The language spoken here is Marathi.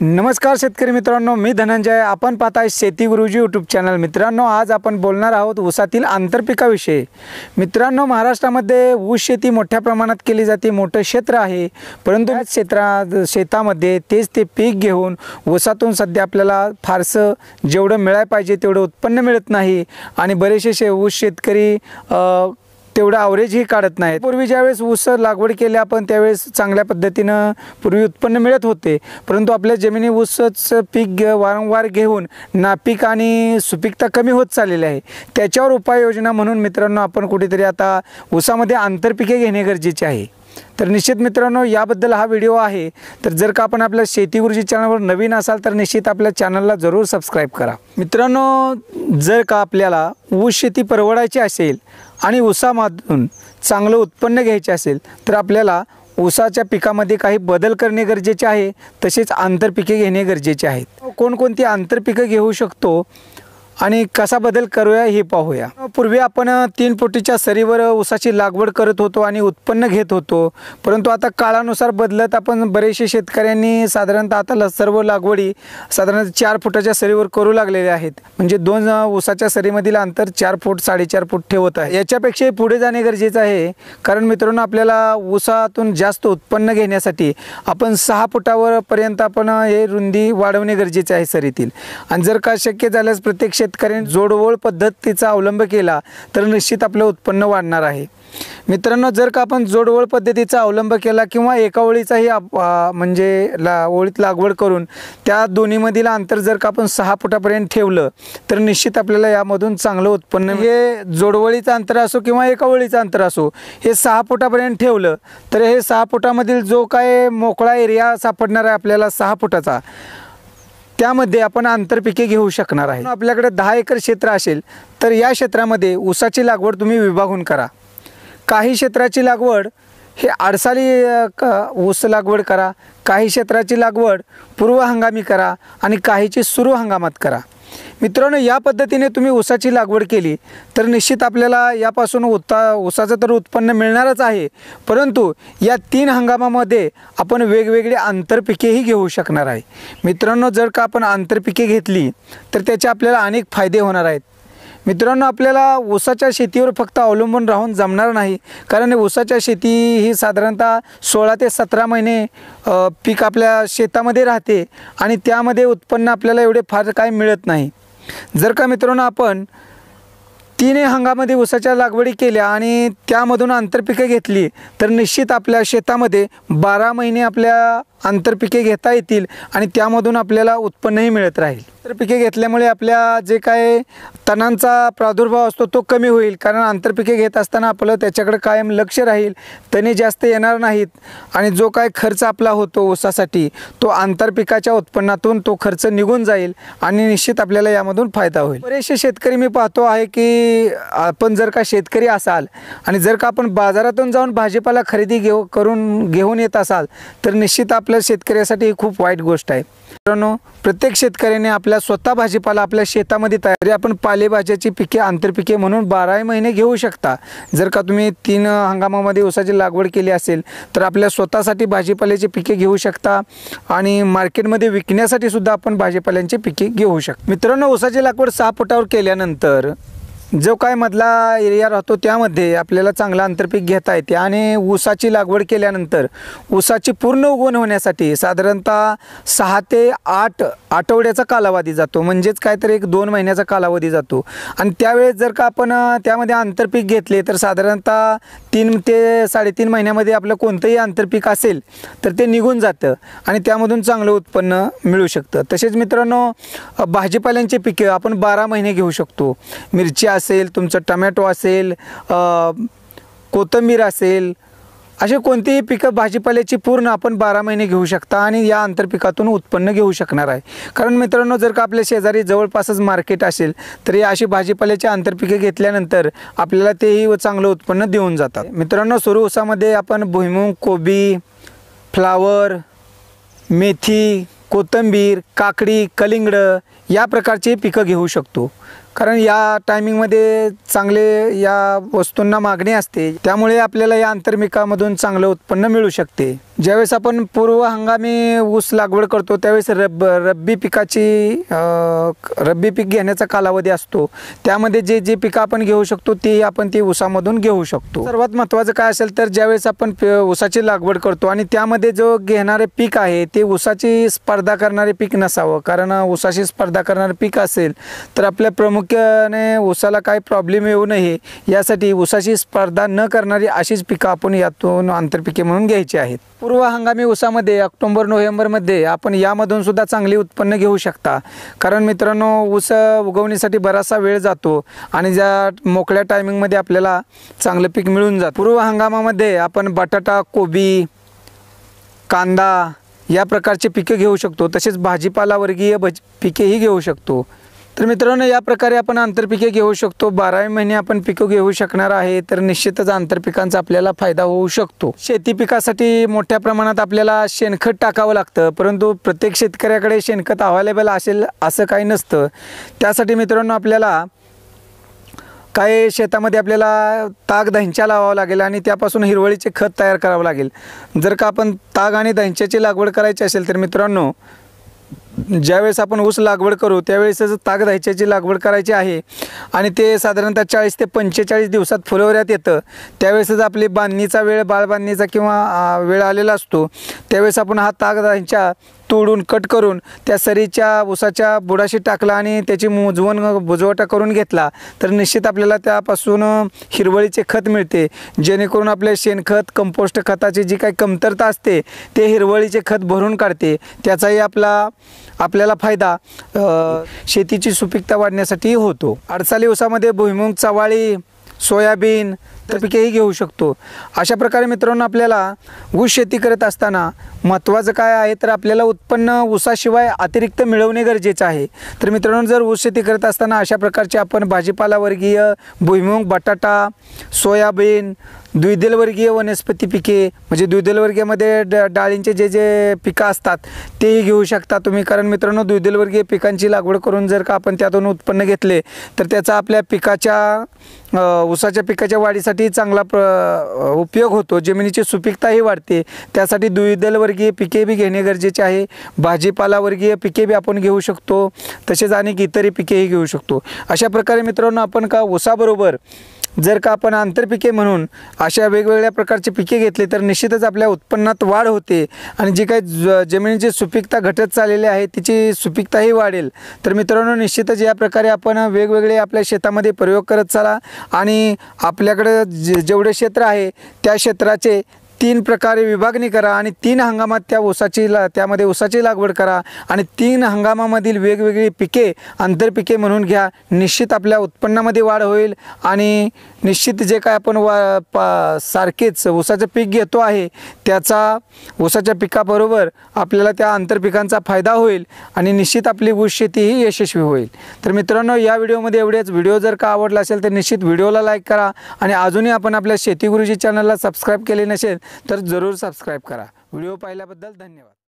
नमस्कार शेतकरी मित्रांनो मी धनंजय आपण पाहताय शेती गुरुजी यूट्यूब चॅनल मित्रांनो आज आपण बोलणार आहोत ऊसातील आंतरपिकाविषयी मित्रांनो महाराष्ट्रामध्ये ऊस शेती मोठ्या प्रमाणात केली जाते मोठं क्षेत्र आहे परंतु या क्षेत्रा शेतामध्ये तेच ते पीक घेऊन ऊसातून सध्या आपल्याला फारसं जेवढं मिळायला पाहिजे तेवढं उत्पन्न मिळत नाही आणि बरेचसे ऊस शेतकरी तेवढं आवरेजही काढत नाहीत पूर्वी ज्यावेळेस ऊस लागवड केली आपण त्यावेळेस चांगल्या पद्धतीनं पूर्वी उत्पन्न मिळत होते परंतु आपल्या जमिनी ऊसच पीक वारंवार घेऊन नापीक आणि सुपीकता कमी होत चाललेली आहे त्याच्यावर उपाययोजना म्हणून मित्रांनो आपण कुठेतरी आता ऊसामध्ये आंतरपिके घेणे गरजेचे आहे तर निश्चित मित्रांनो याबद्दल हा व्हिडिओ आहे तर जर का आपण आपल्या शेती गुरुजी चॅनलवर नवीन असाल तर निश्चित आपल्या चॅनलला जरूर सबस्क्राईब करा मित्रांनो जर का आपल्याला ऊस शेती परवडायची असेल आणि ऊसामधून चांगलं उत्पन्न घ्यायचे असेल तर आपल्याला ऊसाच्या पिकामध्ये काही बदल करणे गरजेचे आहे तसेच आंतरपिके घेणे गरजेचे आहेत कोणकोणती आंतरपिकं घेऊ शकतो आणि कसा बदल करूया हे पाहूया पूर्वी आपण तीन फुटीच्या सरीवर ऊसाची लागवड करत होतो आणि उत्पन्न घेत होतो परंतु आता काळानुसार बदलत आपण बरेचसे शेतकऱ्यांनी साधारणतः आता सर्व लागवडी साधारणतः चार फुटाच्या सरीवर करू लागलेल्या आहेत म्हणजे दोन ऊसाच्या सरीमधील अंतर चार फूट साडेचार फूट ठेवत आहे याच्यापेक्षाही पुढे जाणे गरजेचं आहे कारण मित्रांनो आपल्याला ऊसातून जास्त उत्पन्न घेण्यासाठी आपण सहा फुटावर पर्यंत आपण हे रुंदी वाढवणे गरजेचे आहे सरीतील आणि जर का शक्य झाल्यास प्रत्यक्ष शेतकऱ्यांनी जोडवळ पद्धतीचा अवलंब केला तर निश्चित आपलं उत्पन्न वाढणार आहे मित्रांनो जर का आपण जोडवळ पद्धतीचा अवलंब केला किंवा एका ओळीचाही म्हणजे ला ओळीत लागवड करून त्या दोन्हीमधील अंतर जर का आपण सहा फुटापर्यंत ठेवलं तर निश्चित आपल्याला यामधून चांगलं उत्पन्न हे जोडवळीचं अंतर असो किंवा एका ओळीचं अंतर असो हे सहा फुटापर्यंत ठेवलं तर हे सहा फुटामधील जो काय मोकळा एरिया सापडणार आहे आपल्याला सहा फुटाचा त्यामध्ये आपण आंतरपिके घेऊ शकणार आहे आपल्याकडे दहा एकर क्षेत्र असेल तर या क्षेत्रामध्ये ऊसाची लागवड तुम्ही विभागून करा काही क्षेत्राची लागवड हे आडसाली ऊस लागवड करा काही क्षेत्राची लागवड पूर्व हंगामी करा आणि काहीची सुरू हंगामात करा मित्रांनो या पद्धतीने तुम्ही ऊसाची लागवड केली तर निश्चित आपल्याला यापासून उत्ता ऊसाचं तर उत्पन्न मिळणारच आहे परंतु या तीन हंगामामध्ये आपण वेगवेगळी आंतरपिकेही घेऊ शकणार आहे मित्रांनो जर का आपण आंतरपिके घेतली तर त्याचे आपल्याला अनेक फायदे होणार आहेत मित्रांनो आपल्याला ऊसाच्या शेतीवर फक्त अवलंबून राहून जमणार नाही कारण ऊसाच्या शेती ही साधारणतः सोळा ते सतरा महिने पीक आपल्या शेतामध्ये राहते आणि त्यामध्ये उत्पन्न आपल्याला एवढे फार काय मिळत नाही जर का मित्रांनो आपण तिने हंगामध्ये ऊसाच्या लागवडी केल्या आणि त्यामधून आंतरपिकं घेतली तर निश्चित आपल्या शेतामध्ये बारा महिने आपल्या आंतरपिके घेता येतील आणि त्यामधून आपल्याला उत्पन्नही मिळत राहील आंतरपिके घेतल्यामुळे आपल्या जे काय तणांचा प्रादुर्भाव असतो तो कमी होईल कारण आंतरपिके घेत असताना आपलं त्याच्याकडे कायम लक्ष राहील तणे जास्त येणार नाहीत आणि जो काय खर्च आपला होतो ऊसासाठी तो आंतरपिकाच्या उत्पन्नातून तो खर्च निघून जाईल आणि निश्चित आपल्याला यामधून फायदा होईल बरेचसे शेतकरी मी पाहतो आहे की आपण जर का शेतकरी असाल आणि जर का आपण बाजारातून जाऊन भाजीपाला खरेदी घेऊ करून घेऊन येत असाल तर निश्चित आप आपल्या शेतकऱ्यासाठी ही खूप वाईट गोष्ट आहे मित्रांनो प्रत्येक शेतकऱ्याने आपल्या स्वतः भाजीपाला आपल्या शेतामध्ये तयारी आपण पालेभाज्याची पिके आंतरपिके म्हणून बाराही महिने घेऊ शकता जर का तुम्ही तीन हंगामामध्ये ऊसाची लागवड केली असेल तर आपल्या स्वतःसाठी भाजीपाल्याची पिके घेऊ शकता आणि मार्केटमध्ये विकण्यासाठी सुद्धा आपण भाजीपाल्यांची पिके घेऊ शकता मित्रांनो ऊसाची लागवड सहा फुटावर केल्यानंतर जो काय मधला एरिया राहतो त्यामध्ये आपल्याला चांगलं आंतरपीक घेता येते आणि ऊसाची लागवड केल्यानंतर ऊसाची पूर्ण उगवण होण्यासाठी साधारणतः सहा ते आठ आठवड्याचा कालावधी जातो म्हणजेच काहीतरी एक दोन महिन्याचा कालावधी जातो आणि त्यावेळेस जर का आपण त्यामध्ये आंतरपीक घेतले तर साधारणतः तीन ते साडेतीन महिन्यामध्ये आपलं कोणतंही आंतरपीक असेल तर ते निघून जातं आणि त्यामधून चांगलं उत्पन्न मिळू शकतं तसेच मित्रांनो भाजीपाल्यांची पिके आपण बारा महिने घेऊ शकतो मिरची असेल तुमचं टमॅटो असेल कोथंबीर असेल असे कोणतेही पिकं भाजीपाल्याची पूर्ण आपण बारा महिने घेऊ शकता आणि या आंतरपिकातून उत्पन्न घेऊ शकणार आहे कारण मित्रांनो जर का आपल्या शेजारी जवळपासच मार्केट असेल तर या अशी भाजीपाल्याची आंतरपिकं घेतल्यानंतर आपल्याला तेही चांगलं उत्पन्न देऊन जातात मित्रांनो सुरू उसामध्ये आपण भुईमुंग कोबी फ्लावर मेथी कोथंबीर काकडी कलिंगडं या प्रकारची पिकं घेऊ शकतो कारण या टायमिंगमध्ये चांगले या वस्तूंना मागणी असते त्यामुळे आपल्याला या आंतरमिकामधून चांगलं उत्पन्न मिळू शकते ज्यावेळेस आपण पूर्व हंगामी ऊस लागवड करतो त्यावेळेस रब रब्बी पिकाची रब्बी पीक घेण्याचा कालावधी असतो त्यामध्ये जे जे पिकं आपण घेऊ शकतो ते आपण ती ऊसामधून घेऊ शकतो सर्वात महत्त्वाचं काय असेल तर ज्यावेळेस आपण ऊसाची लागवड करतो आणि त्यामध्ये जो घेणारे पीक आहे ते ऊसाची स्पर्धा करणारे पीक नसावं कारण ऊसाशी स्पर्धा करणारे पीक असेल तर आपल्या प्रमुख प्रामुख्याने ऊसाला काही प्रॉब्लेम येऊ नये यासाठी ऊसाशी स्पर्धा न करणारी अशीच पिकं आपण यातून आंतरपिके म्हणून घ्यायची आहेत पूर्व हंगामी ऊसामध्ये ऑक्टोंबर नोव्हेंबरमध्ये आपण यामधून सुद्धा चांगली उत्पन्न घेऊ शकता कारण मित्रांनो ऊस उगवण्यासाठी बराचसा वेळ जातो आणि ज्या मोकळ्या टायमिंगमध्ये आपल्याला चांगलं पीक मिळून जातं पूर्व हंगामामध्ये आपण बटाटा कोबी कांदा या प्रकारचे पिके घेऊ शकतो तसेच भाजीपालावर्गीय भज पिकेही घेऊ शकतो तर मित्रांनो या प्रकारे आपण आंतरपिके घेऊ शकतो बारावी महिने आपण पिकं घेऊ शकणार आहे तर निश्चितच आंतरपिकांचा आपल्याला फायदा होऊ शकतो शेती पिकासाठी मोठ्या प्रमाणात आपल्याला शेणखत टाकावं लागतं परंतु प्रत्येक शेतकऱ्याकडे शेणखत अवेलेबल असेल असं काही नसतं त्यासाठी मित्रांनो आपल्याला काय शेतामध्ये आपल्याला ताग दहिंच्या लावावं लागेल आणि त्यापासून हिरवळीचे खत तयार करावं लागेल जर का आपण ताग आणि दहिंच्याची लागवड करायची असेल तर मित्रांनो ज्यावेळेस आपण ऊस लागवड करू त्यावेळेसच ताग धायच्याची लागवड करायची आहे आणि ते साधारणतः चाळीस ते पंचेचाळीस दिवसात फुलवऱ्यात येतं त्यावेळेसच आपली बांधणीचा वेळ बाळबांधणीचा किंवा वेळ आलेला असतो त्यावेळेस आपण हा ताग धायच्या तोडून कट करून त्या सरीच्या ऊसाच्या बुडाशी टाकला आणि त्याची मोजवण बुजवटा करून घेतला तर निश्चित आपल्याला त्यापासून हिरवळीचे खत मिळते जेणेकरून आपले शेणखत कंपोस्ट खताची जी काही कमतरता असते ते हिरवळीचे खत भरून काढते त्याचाही आपला आपल्याला फायदा शेतीची सुपीकता वाढण्यासाठी होतो अडचाली दिवसामध्ये भुईमुग चवाळी सोयाबीन तर पिकेही घेऊ शकतो अशा प्रकारे मित्रांनो आपल्याला ऊस शेती करत असताना महत्त्वाचं काय आहे तर आपल्याला उत्पन्न ऊसाशिवाय अतिरिक्त मिळवणे गरजेचं आहे तर मित्रांनो जर ऊस शेती करत असताना अशा प्रकारचे आपण भाजीपालावर्गीय भुईमुग बटाटा सोयाबीन द्विदलवर्गीय वनस्पती पिके म्हणजे द्विदलवर्गीयमध्ये ड डाळींचे जे जे पिकं असतात तेही घेऊ शकता तुम्ही कारण मित्रांनो द्विदलवर्गीय पिकांची लागवड करून जर का आपण त्यातून उत्पन्न घेतले तर त्याचा आपल्या पिकाच्या ऊसाच्या पिकाच्या वाढीसाठी पिकासाठी चांगला प्र उपयोग होतो जमिनीची सुपीकताही वाढते त्यासाठी वर्गीय पिके बी घेणे गरजेचे आहे भाजीपालावर्गीय पिके बी आपण घेऊ शकतो तसेच अनेक इतरही पिकेही घेऊ शकतो अशा प्रकारे मित्रांनो आपण का ऊसाबरोबर जर का आपण आंतरपिके म्हणून अशा वेगवेगळ्या प्रकारची पिके घेतली तर निश्चितच आपल्या उत्पन्नात वाढ होते आणि जी काही ज जमिनीची सुपीकता घटत चाललेली आहे तिची सुपीकताही वाढेल तर मित्रांनो निश्चितच या प्रकारे आपण वेगवेगळे आपल्या शेतामध्ये प्रयोग करत चाला आणि आपल्याकडं जे जेवढे क्षेत्र आहे त्या क्षेत्राचे तीन प्रकारे विभागणी करा आणि तीन हंगामात त्या ऊसाची ला त्यामध्ये ऊसाची लागवड करा आणि तीन हंगामामधील वेगवेगळी पिके आंतरपिके म्हणून घ्या निश्चित आपल्या उत्पन्नामध्ये वाढ होईल आणि निश्चित जे काय आपण वा पा सारखेच ऊसाचं पीक घेतो आहे त्याचा ऊसाच्या पिकाबरोबर आपल्याला त्या आंतरपिकांचा फायदा होईल आणि निश्चित आपली ऊस शेतीही यशस्वी होईल तर मित्रांनो या व्हिडिओमध्ये एवढेच व्हिडिओ जर का आवडला असेल तर निश्चित व्हिडिओला लाईक करा आणि अजूनही आपण आपल्या शेतीगुरुजी चॅनलला सबस्क्राईब केले नसेल तर जरूर सबस्क्राईब करा व्हिडिओ पाहिल्याबद्दल धन्यवाद